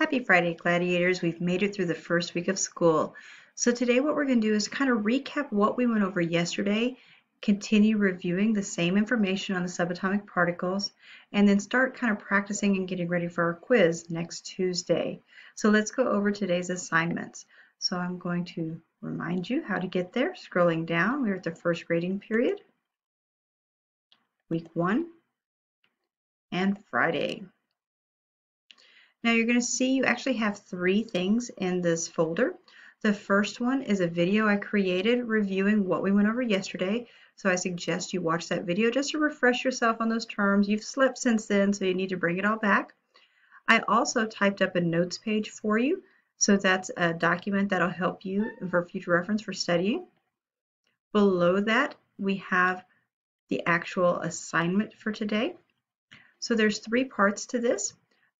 Happy Friday, Gladiators. We've made it through the first week of school. So today what we're going to do is kind of recap what we went over yesterday, continue reviewing the same information on the subatomic particles, and then start kind of practicing and getting ready for our quiz next Tuesday. So let's go over today's assignments. So I'm going to remind you how to get there. Scrolling down, we're at the first grading period, week one, and Friday. Now you're going to see you actually have three things in this folder. The first one is a video I created reviewing what we went over yesterday. So I suggest you watch that video just to refresh yourself on those terms. You've slept since then, so you need to bring it all back. I also typed up a notes page for you. So that's a document that'll help you for future reference for studying. Below that, we have the actual assignment for today. So there's three parts to this.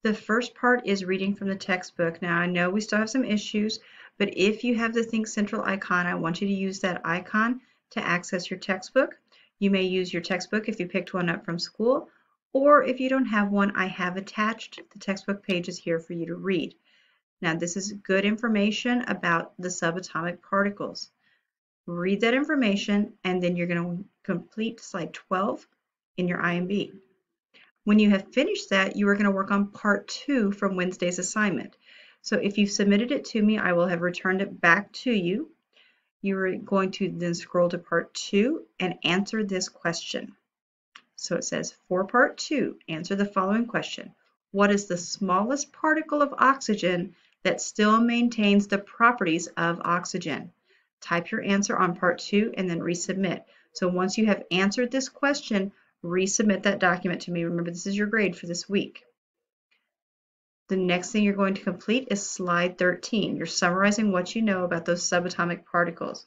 The first part is reading from the textbook. Now, I know we still have some issues, but if you have the Think Central icon, I want you to use that icon to access your textbook. You may use your textbook if you picked one up from school, or if you don't have one, I have attached the textbook pages here for you to read. Now, this is good information about the subatomic particles. Read that information, and then you're going to complete slide 12 in your IMB. When you have finished that, you are going to work on part two from Wednesday's assignment. So if you've submitted it to me, I will have returned it back to you. You are going to then scroll to part two and answer this question. So it says, for part two, answer the following question. What is the smallest particle of oxygen that still maintains the properties of oxygen? Type your answer on part two and then resubmit. So once you have answered this question, resubmit that document to me. Remember, this is your grade for this week. The next thing you're going to complete is slide 13. You're summarizing what you know about those subatomic particles.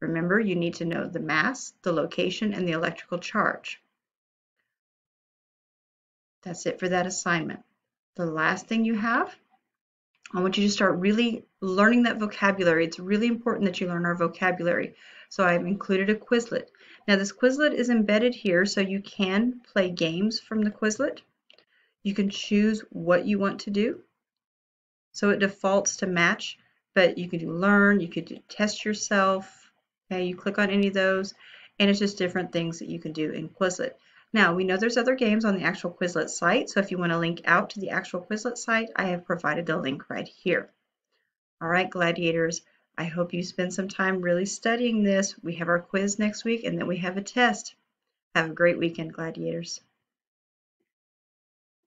Remember, you need to know the mass, the location, and the electrical charge. That's it for that assignment. The last thing you have, I want you to start really learning that vocabulary. It's really important that you learn our vocabulary. So I've included a Quizlet. Now this Quizlet is embedded here, so you can play games from the Quizlet. You can choose what you want to do. So it defaults to match, but you can do learn, you could test yourself. Okay, you click on any of those, and it's just different things that you can do in Quizlet. Now, we know there's other games on the actual Quizlet site, so if you want to link out to the actual Quizlet site, I have provided the link right here. All right, Gladiators, I hope you spend some time really studying this. We have our quiz next week and then we have a test. Have a great weekend, Gladiators.